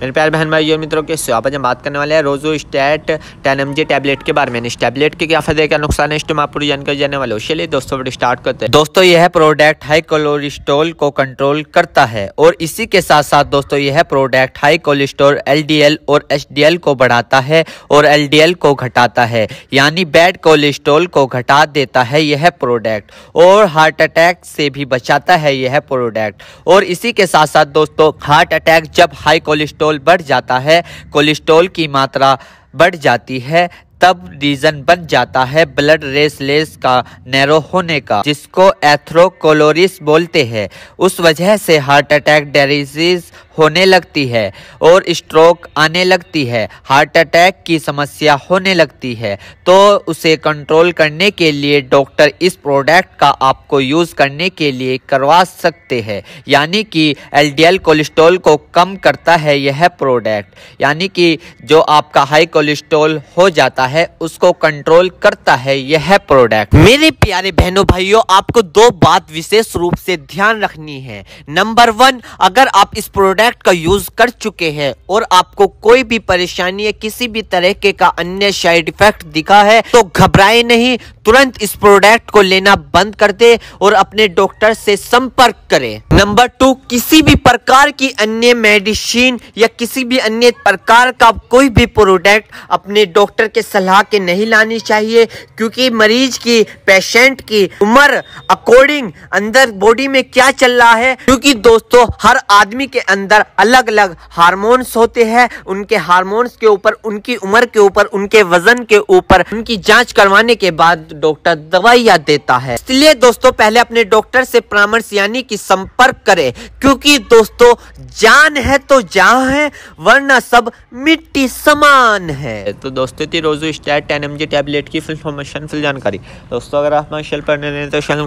मेरे प्यार बहन भाई और मित्रों के स्वागत हम बात करने वाले हैं Rozostat ten M G tablet के बारे में इस टैबलेट के क्या फायदे क्या नुकसान है इसमें हम पूरी जानकारी जाने वाले हो चलिए दोस्तों वीडियो स्टार्ट करते हैं दोस्तों यह है प्रोडक्ट हाई कोलेस्ट्रोल को कंट्रोल करता है और इसी के साथ साथ दोस्तों यह प्रोडक्ट हाई कोलेस्ट्रोल एल और एच को बढ़ाता है और एल को घटाता है यानी बैड कोलेस्ट्रोल को घटा देता है यह प्रोडक्ट और हार्ट अटैक से भी बचाता है यह प्रोडक्ट और इसी के साथ साथ दोस्तों हार्ट अटैक जब हाई कोलेस्ट्रोल कोलेस्ट्रॉल बढ़ जाता है कोलेस्ट्रॉल की मात्रा बढ़ जाती है तब रीजन बन जाता है ब्लड रेसलेस का नैरो होने का जिसको एथ्रोकोलोरिस बोलते हैं उस वजह से हार्ट अटैक डेरिजीज होने लगती है और स्ट्रोक आने लगती है हार्ट अटैक की समस्या होने लगती है तो उसे कंट्रोल करने के लिए डॉक्टर इस प्रोडक्ट का आपको यूज़ करने के लिए करवा सकते हैं यानी कि एलडीएल कोलेस्ट्रॉल को कम करता है यह प्रोडक्ट यानी कि जो आपका हाई कोलेस्ट्रॉल हो जाता है उसको कंट्रोल करता है यह प्रोडक्ट मेरे प्यारे बहनों भाइयों आपको दो बात विशेष रूप से ध्यान रखनी है नंबर वन अगर आप इस प्रोडक्ट का यूज कर चुके हैं और आपको कोई भी परेशानी या किसी भी तरीके का अन्य साइड इफेक्ट दिखा है तो घबराए नहीं तुरंत इस प्रोडक्ट को लेना बंद कर दे और अपने डॉक्टर से संपर्क करें नंबर टू किसी भी प्रकार की अन्य मेडिसिन या किसी भी अन्य प्रकार का कोई भी प्रोडक्ट अपने डॉक्टर के सलाह के नहीं लानी चाहिए क्योंकि मरीज की पेशेंट की उम्र अकॉर्डिंग अंदर बॉडी में क्या चल रहा है क्योंकि दोस्तों हर आदमी के अंदर अलग अलग हार्मोन्स होते हैं उनके हार्मोन्स के ऊपर उनकी उम्र के ऊपर उनके वजन के ऊपर उनकी जाँच करवाने के बाद डॉक्टर दवाइयाँ देता है इसलिए दोस्तों पहले अपने डॉक्टर से परामर्श यानी की संपर्क संपर्क करें क्योंकि दोस्तों जान है तो जहाँ है वरना सब मिट्टी समान है तो दोस्तों Rozostat ten M G tablet की फुल फॉर्मेशन फुल जानकारी दोस्तों अगर आप मैं शेल पढ़ने तो शेल